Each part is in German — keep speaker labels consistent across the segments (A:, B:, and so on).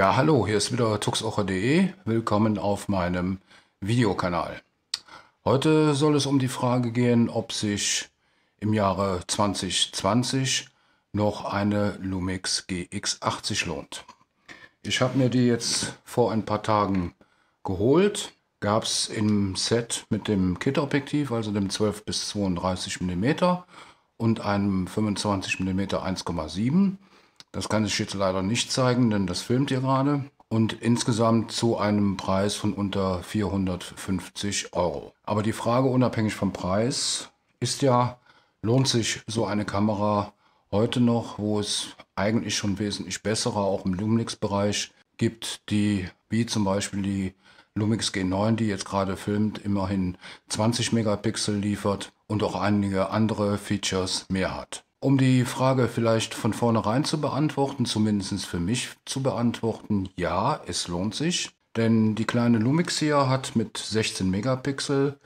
A: Ja, hallo, hier ist wieder tuxocher.de. Willkommen auf meinem Videokanal. Heute soll es um die Frage gehen, ob sich im Jahre 2020 noch eine Lumix GX80 lohnt. Ich habe mir die jetzt vor ein paar Tagen geholt. Gab es im Set mit dem Kit-Objektiv, also dem 12 bis 32 mm und einem 25 mm 1,7 das kann ich jetzt leider nicht zeigen, denn das filmt ihr gerade. Und insgesamt zu einem Preis von unter 450 Euro. Aber die Frage unabhängig vom Preis ist ja, lohnt sich so eine Kamera heute noch, wo es eigentlich schon wesentlich bessere, auch im Lumix-Bereich gibt, die wie zum Beispiel die Lumix G9, die jetzt gerade filmt, immerhin 20 Megapixel liefert und auch einige andere Features mehr hat. Um die Frage vielleicht von vornherein zu beantworten, zumindest für mich zu beantworten, ja, es lohnt sich. Denn die kleine Lumix hier hat mit 16 Megapixel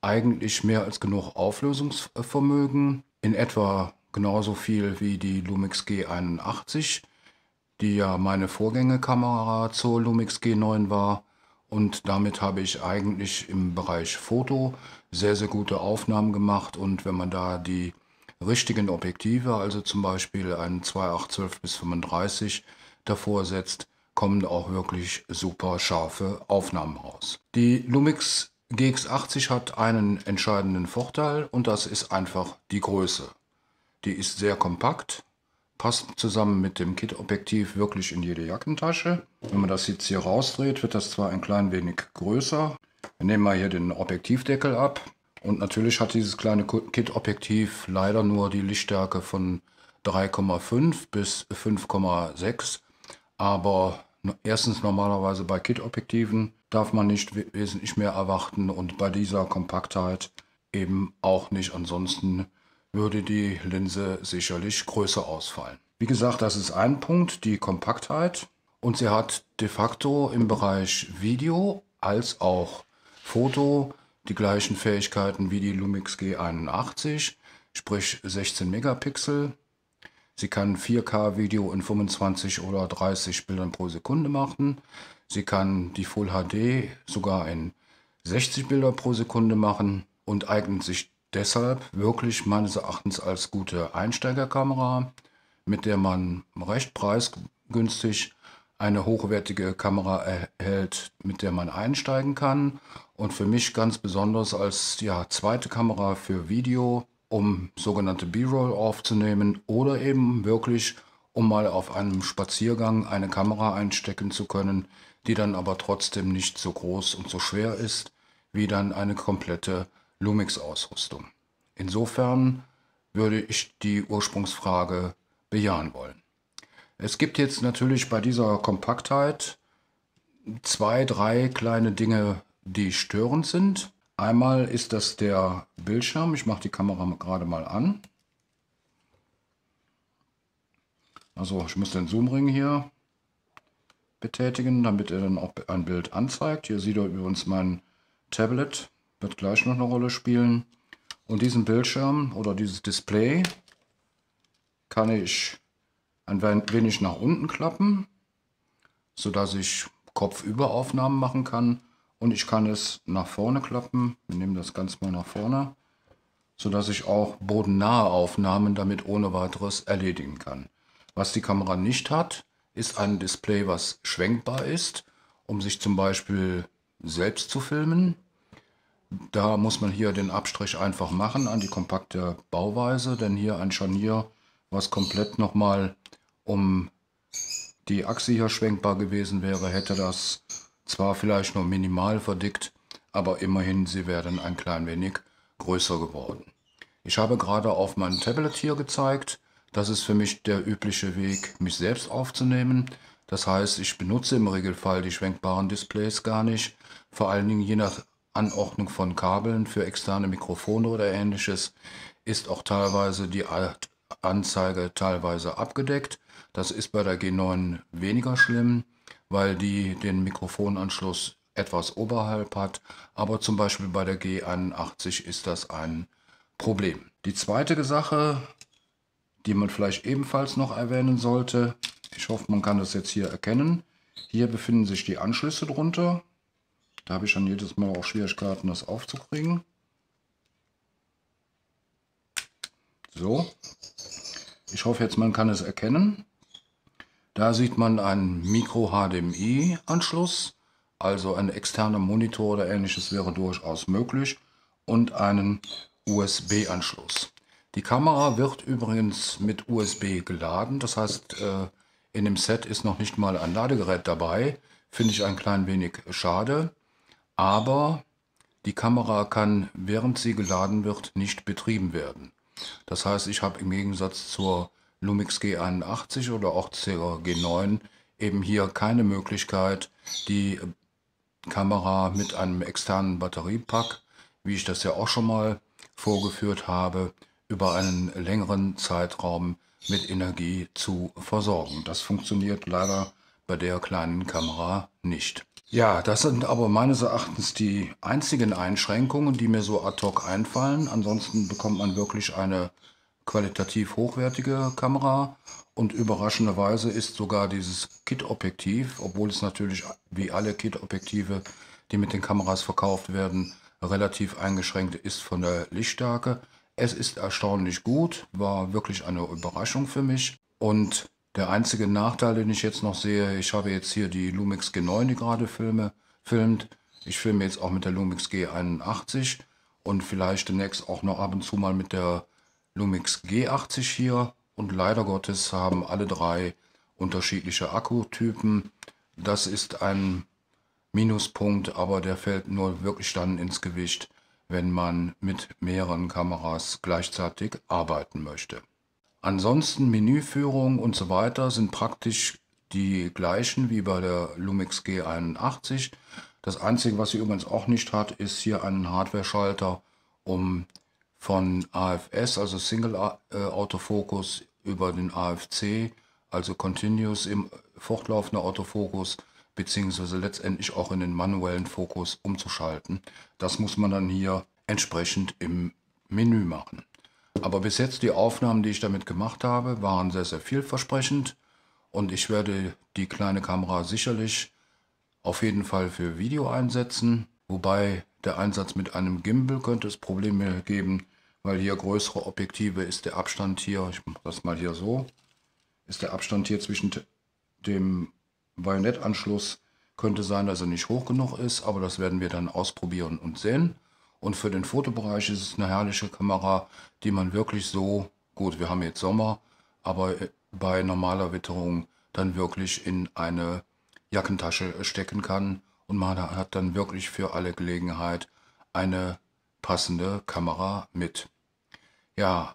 A: eigentlich mehr als genug Auflösungsvermögen. In etwa genauso viel wie die Lumix G81, die ja meine Vorgängerkamera zur Lumix G9 war. Und damit habe ich eigentlich im Bereich Foto sehr, sehr gute Aufnahmen gemacht. Und wenn man da die richtigen Objektive, also zum Beispiel ein 2812 bis 35 davor setzt, kommen auch wirklich super scharfe Aufnahmen raus. Die Lumix GX80 hat einen entscheidenden Vorteil und das ist einfach die Größe. Die ist sehr kompakt, passt zusammen mit dem Kit-Objektiv wirklich in jede Jackentasche. Wenn man das jetzt hier rausdreht, wird das zwar ein klein wenig größer. Wir nehmen mal hier den Objektivdeckel ab. Und natürlich hat dieses kleine Kit-Objektiv leider nur die Lichtstärke von 3,5 bis 5,6. Aber erstens normalerweise bei Kit-Objektiven darf man nicht wesentlich mehr erwarten und bei dieser Kompaktheit eben auch nicht. Ansonsten würde die Linse sicherlich größer ausfallen. Wie gesagt, das ist ein Punkt, die Kompaktheit. Und sie hat de facto im Bereich Video als auch Foto die gleichen Fähigkeiten wie die Lumix G81, sprich 16 Megapixel. Sie kann 4K-Video in 25 oder 30 Bildern pro Sekunde machen. Sie kann die Full HD sogar in 60 Bilder pro Sekunde machen und eignet sich deshalb wirklich meines Erachtens als gute Einsteigerkamera, mit der man recht preisgünstig eine hochwertige Kamera erhält, mit der man einsteigen kann. Und für mich ganz besonders als ja, zweite Kamera für Video, um sogenannte B-Roll aufzunehmen oder eben wirklich, um mal auf einem Spaziergang eine Kamera einstecken zu können, die dann aber trotzdem nicht so groß und so schwer ist, wie dann eine komplette Lumix-Ausrüstung. Insofern würde ich die Ursprungsfrage bejahen wollen. Es gibt jetzt natürlich bei dieser Kompaktheit zwei, drei kleine Dinge, die störend sind. Einmal ist das der Bildschirm. Ich mache die Kamera gerade mal an. Also ich muss den Zoomring hier betätigen, damit er dann auch ein Bild anzeigt. Hier sieht er übrigens mein Tablet, wird gleich noch eine Rolle spielen. Und diesen Bildschirm oder dieses Display kann ich ein wenig nach unten klappen, sodass ich Kopfüberaufnahmen machen kann. Und ich kann es nach vorne klappen. Wir nehmen das Ganze mal nach vorne, sodass ich auch bodennahe Aufnahmen damit ohne weiteres erledigen kann. Was die Kamera nicht hat, ist ein Display, was schwenkbar ist, um sich zum Beispiel selbst zu filmen. Da muss man hier den Abstrich einfach machen an die kompakte Bauweise, denn hier ein Scharnier, was komplett nochmal um die Achse hier schwenkbar gewesen wäre, hätte das zwar vielleicht nur minimal verdickt, aber immerhin sie wären ein klein wenig größer geworden. Ich habe gerade auf mein Tablet hier gezeigt, das ist für mich der übliche Weg, mich selbst aufzunehmen. Das heißt, ich benutze im Regelfall die schwenkbaren Displays gar nicht. Vor allen Dingen je nach Anordnung von Kabeln für externe Mikrofone oder ähnliches ist auch teilweise die Anzeige teilweise abgedeckt. Das ist bei der G9 weniger schlimm, weil die den Mikrofonanschluss etwas oberhalb hat, aber zum Beispiel bei der G81 ist das ein Problem. Die zweite Sache, die man vielleicht ebenfalls noch erwähnen sollte, ich hoffe, man kann das jetzt hier erkennen. Hier befinden sich die Anschlüsse drunter. Da habe ich schon jedes Mal auch Schwierigkeiten, das aufzukriegen. So. Ich hoffe jetzt, man kann es erkennen. Da sieht man einen Micro-HDMI-Anschluss, also ein externer Monitor oder ähnliches wäre durchaus möglich und einen USB-Anschluss. Die Kamera wird übrigens mit USB geladen, das heißt, äh, in dem Set ist noch nicht mal ein Ladegerät dabei. Finde ich ein klein wenig schade, aber die Kamera kann, während sie geladen wird, nicht betrieben werden. Das heißt, ich habe im Gegensatz zur Lumix G81 oder auch G9 eben hier keine Möglichkeit, die Kamera mit einem externen Batteriepack, wie ich das ja auch schon mal vorgeführt habe, über einen längeren Zeitraum mit Energie zu versorgen. Das funktioniert leider bei der kleinen Kamera nicht. Ja, das sind aber meines Erachtens die einzigen Einschränkungen, die mir so ad hoc einfallen. Ansonsten bekommt man wirklich eine qualitativ hochwertige Kamera und überraschenderweise ist sogar dieses Kit-Objektiv, obwohl es natürlich wie alle Kit-Objektive, die mit den Kameras verkauft werden, relativ eingeschränkt ist von der Lichtstärke. Es ist erstaunlich gut, war wirklich eine Überraschung für mich. Und der einzige Nachteil, den ich jetzt noch sehe, ich habe jetzt hier die Lumix G9, die gerade filme, filmt. Ich filme jetzt auch mit der Lumix G81 und vielleicht demnächst auch noch ab und zu mal mit der Lumix G80 hier und leider Gottes haben alle drei unterschiedliche Akkutypen. Das ist ein Minuspunkt, aber der fällt nur wirklich dann ins Gewicht, wenn man mit mehreren Kameras gleichzeitig arbeiten möchte. Ansonsten Menüführung und so weiter sind praktisch die gleichen wie bei der Lumix G81. Das einzige, was sie übrigens auch nicht hat, ist hier einen Hardware-Schalter, um von AFS, also Single äh, Autofokus, über den AFC, also Continuous im fortlaufenden Autofokus, beziehungsweise letztendlich auch in den manuellen Fokus umzuschalten. Das muss man dann hier entsprechend im Menü machen. Aber bis jetzt die Aufnahmen, die ich damit gemacht habe, waren sehr, sehr vielversprechend und ich werde die kleine Kamera sicherlich auf jeden Fall für Video einsetzen, wobei der Einsatz mit einem Gimbal könnte es Probleme geben, weil hier größere Objektive ist der Abstand hier, ich mache das mal hier so, ist der Abstand hier zwischen dem Bajonettanschluss, könnte sein, dass er nicht hoch genug ist, aber das werden wir dann ausprobieren und sehen. Und für den Fotobereich ist es eine herrliche Kamera, die man wirklich so, gut, wir haben jetzt Sommer, aber äh, bei normaler Witterung dann wirklich in eine Jackentasche stecken kann und man hat dann wirklich für alle Gelegenheit eine passende Kamera mit. Ja,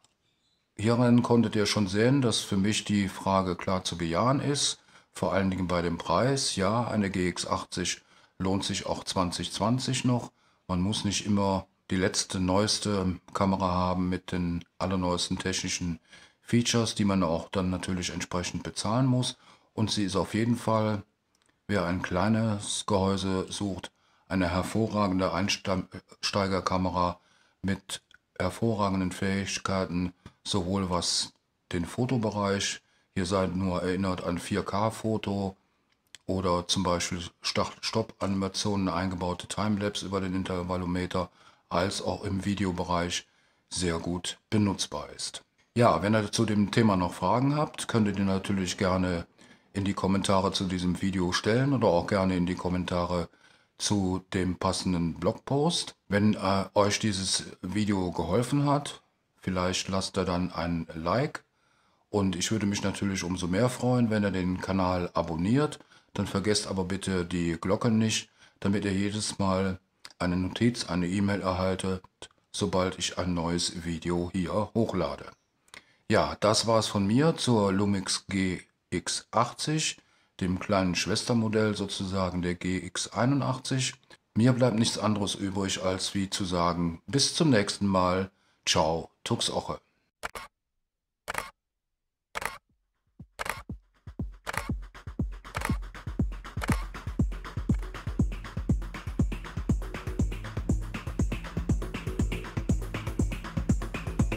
A: hierin konntet ihr schon sehen, dass für mich die Frage klar zu bejahen ist. Vor allen Dingen bei dem Preis. Ja, eine GX80 lohnt sich auch 2020 noch. Man muss nicht immer die letzte, neueste Kamera haben mit den allerneuesten technischen Features, die man auch dann natürlich entsprechend bezahlen muss. Und sie ist auf jeden Fall Wer ein kleines Gehäuse sucht, eine hervorragende Einsteigerkamera mit hervorragenden Fähigkeiten, sowohl was den Fotobereich, ihr seid nur erinnert an 4K-Foto oder zum Beispiel Start-Stopp-Animationen, eingebaute Timelapse über den Intervallometer, als auch im Videobereich sehr gut benutzbar ist. Ja, wenn ihr zu dem Thema noch Fragen habt, könnt ihr die natürlich gerne in die Kommentare zu diesem Video stellen oder auch gerne in die Kommentare zu dem passenden Blogpost. Wenn äh, euch dieses Video geholfen hat, vielleicht lasst ihr dann ein Like. Und ich würde mich natürlich umso mehr freuen, wenn ihr den Kanal abonniert. Dann vergesst aber bitte die Glocke nicht, damit ihr jedes Mal eine Notiz, eine E-Mail erhaltet, sobald ich ein neues Video hier hochlade. Ja, das war es von mir zur Lumix G GX80, dem kleinen Schwestermodell sozusagen der GX81. Mir bleibt nichts anderes übrig, als wie zu sagen, bis zum nächsten Mal. Ciao, Tuxoche.